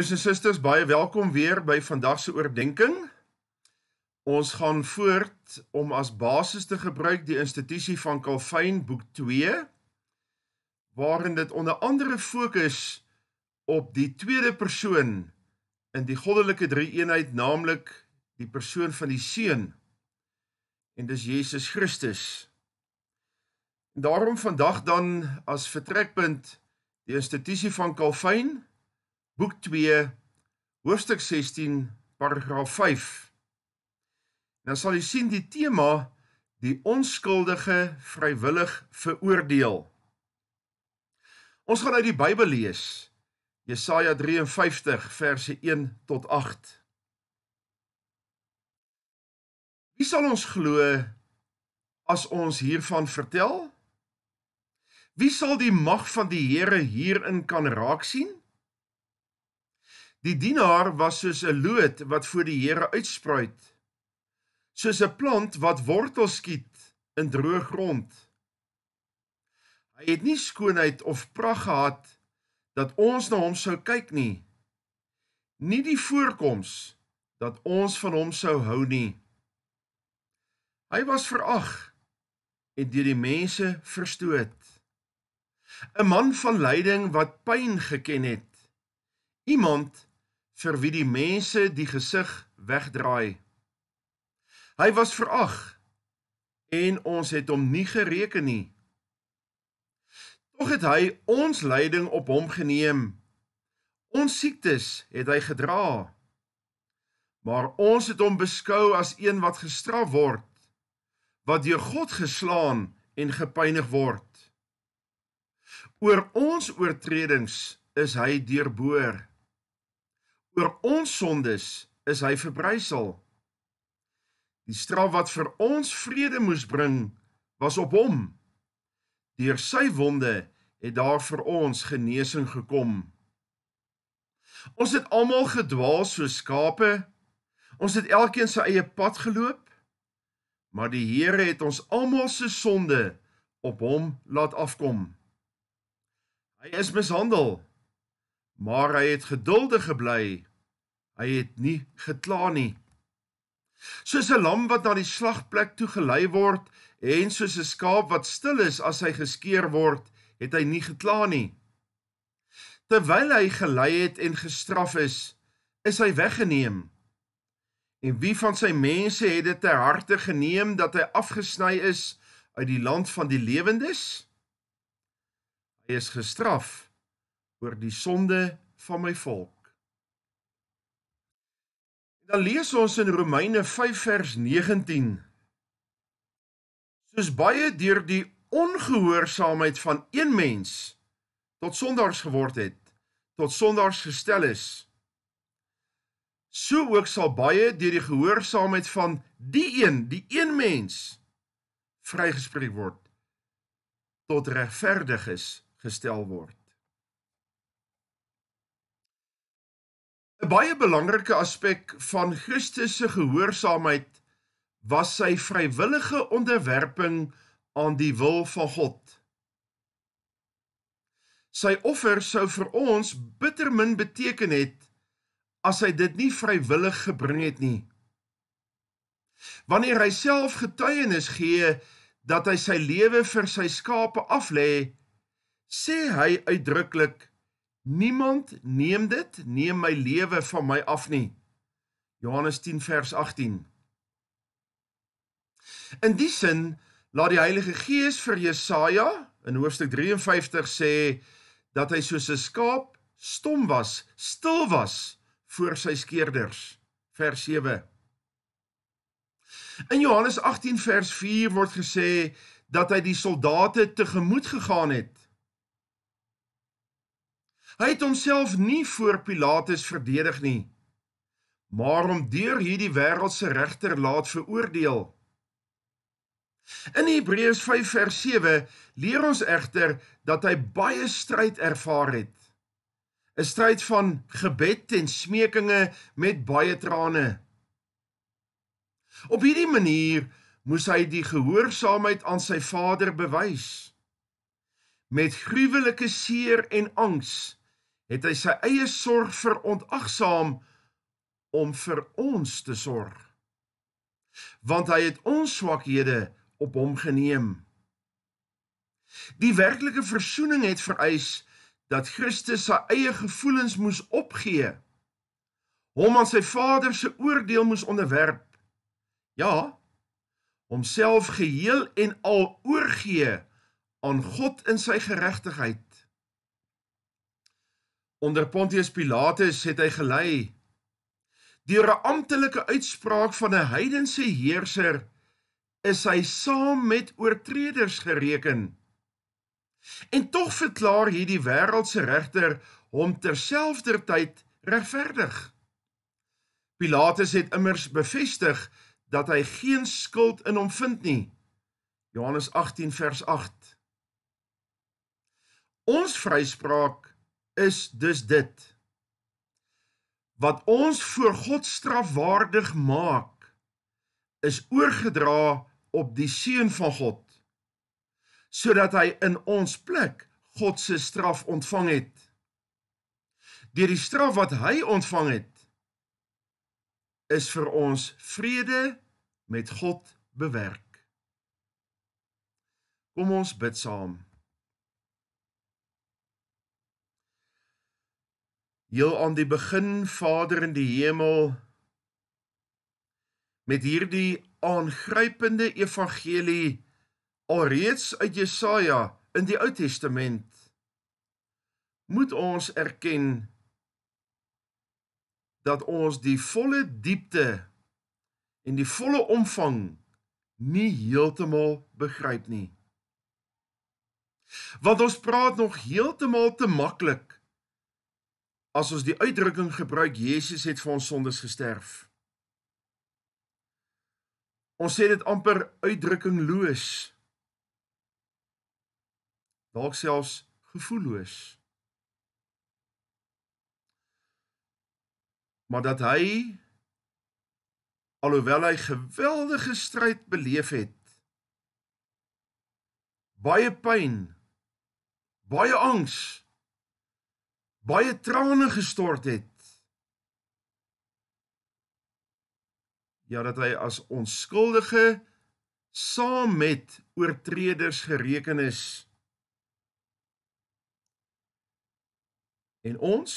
Broers en susters, baie welkom weer by vandag se oordeenking. Ons gaan voort om as basis te gebruik die institusie van Calvin boek 2 waarin dit onder andere fokus op die tweede persoon in die goddelike drie-eenheid naamlik die persoon van die Seun en dis Jesus Christus. En daarom vandag dan as vertrekpunt die institusie van Calvin boek 2 hoofstuk 16 paragraaf 5 dan sal jy sien die tema die onskuldige vrywillig veroordeel ons gaan uit die Bybel lees Jesaja 53 verse 1 tot 8 Wie sal ons glo as ons hiervan vertel? Wie sal die mag van die Here hierin kan raak sien? Die dienaar was soos 'n loot wat voor die Here uitspruit. Soos 'n plant wat wortels skiet in droë grond. Hy het nie skoonheid of pragt gehad dat ons na hom sou kyk nie. Nie die voorkoms dat ons van hom sou hou nie. Hy was verag en deur die mense verstoot. 'n Man van lyding wat pyn geken het. Iemand vir wie die mense die gesig wegdraai. Hy was verag en ons het hom nie gereken nie. Tog het hy ons lyding op hom geneem. Ons siektes het hy gedra. Maar ons het hom beskou as een wat gestraf word, wat deur God geslaan en gepyneig word. Oor ons oortredings is hy deurboor oor ons sondes is hy verbrysel. Die straf wat vir ons vrede moes bring, was op hom. Deur sy wonde het daar vir ons genesing gekom. Ons het almal gedwaal soos skape. Ons het elkeen sy eie pad geloop, maar die Here het ons almal se sonde op hom laat afkom. Hy is mishandel, maar hy het geduldig gebly Hy het nie gekla nie. Soos 'n lam wat na die slagplek toegelei word en soos 'n skaap wat stil is as hy geskeer word, het hy nie gekla nie. Terwyl hy gelei het en gestraf is, is hy weggeneem. En wie van sy mense het dit ter harte geneem dat hy afgesny is uit die land van die lewendes? Hy is gestraf oor die sonde van my volk. Dan lees ons in Romeine 5 vers 19. Soos baie deur die ongehoorsaamheid van een mens tot sondaars geword het, tot sondaars gestel is, so ook sal baie deur die gehoorsaamheid van die een, die een mens vrygespreek word tot regverdig is gestel word. 'n baie belangrike aspek van Christus se gehoorsaamheid was sy vrywillige onderwerping aan die wil van God. Sy offer sou vir ons bitter min beteken het as hy dit nie vrywillig gebring het nie. Wanneer hy self getuienis gee dat hy sy lewe vir sy skape aflê, sê hy uitdruklik Niemand neem dit, neem my lewe van my af nie. Johannes 10 vers 18. In die sin laat die Heilige Gees vir Jesaja in hoofstuk 53 sê dat hy soos 'n skaap stom was, stil was voor sy skeerders. Vers 7. In Johannes 18 vers 4 word gesê dat hy die soldate tegemoet gegaan het. Hy het homself nie voor Pilatus verdedig nie, maar om deur hierdie wêreldse regter laat veroordeel. In Hebreërs 5:7 leer ons egter dat hy baie stryd ervaar het. 'n Stryd van gebed en smekinge met baie trane. Op hierdie manier moes hy die gehoorsaamheid aan sy Vader bewys. Met gruwelike seer en angs het hy sy eie sorg verontagsaam om vir ons te sorg. Want hy het ons swakhede op hom geneem. Die werklike versoening het vereis dat Christus sy eie gevoelens moes opgee. Hom aan sy Vader se oordeel moes onderwerp. Ja, homself geheel en al oorgee aan God in sy geregtigheid onder Pontius Pilatus het hy gelei. Deur 'n amptelike uitspraak van 'n heidense heerser is hy saam met oortreders gereken. En tog verklaar hierdie wêreldse regter hom terselfdertyd regverdig. Pilatus het immers bevestig dat hy geen skuld in hom vind nie. Johannes 18 vers 8. Ons vryspraak is dus dit wat ons voor God strafwaardig maak is oorgedra op die seun van God sodat hy in ons plek God se straf ontvang het deur die straf wat hy ontvang het is vir ons vrede met God bewerk kom ons bid saam heel aan die begin Vader in die hemel met hierdie aangrypende evangelie alreeds uit Jesaja in die Ou Testament moet ons erken dat ons die volle diepte en die volle omvang nie heeltemal begryp nie. Want ons praat nog heeltemal te maklik as ons die uitdrukking gebruik Jesus het vir ons sondes gesterf. Ons sê dit amper uitdrukkingloos. Dalk selfs gevoelloos. Maar dat hy alhoewel hy geweldige stryd beleef het, baie pyn, baie angs baie trane gestort het. Ja dat hy as onskuldige saam met oortreders gereken is. En ons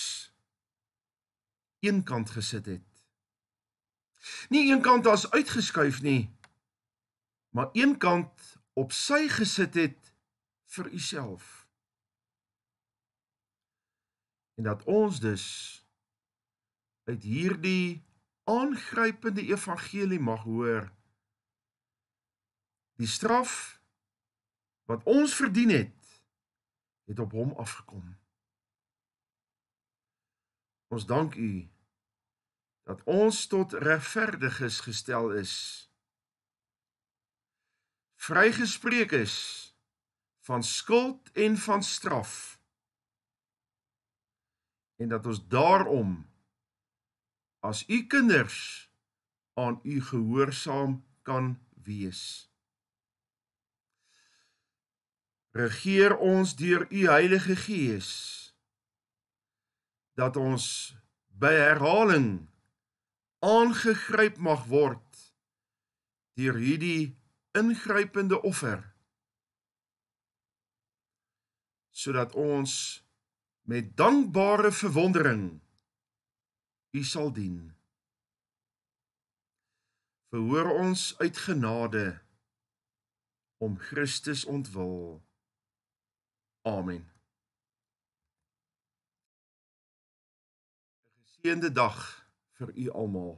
eenkant gesit het. Nie eenkant as uitgeskuif nie, maar eenkant op sy gesit het vir uself. En dat ons dus uit hierdie aangrypende evangelie mag hoor die straf wat ons verdien het het op hom afgekom. Ons dank U dat ons tot regverdiges gestel is. Vrygespreek is van skuld en van straf en dat ons daarom as u kinders aan u gehoorsaam kan wees. Regeer ons deur u Heilige Gees dat ons by herhaling aangegryp mag word deur hierdie ingrypende offer sodat ons met dankbare verwondering u sal dien. Verhoor ons uit genade om Christus ontwil. Amen. 'n Geseënde dag vir u almal.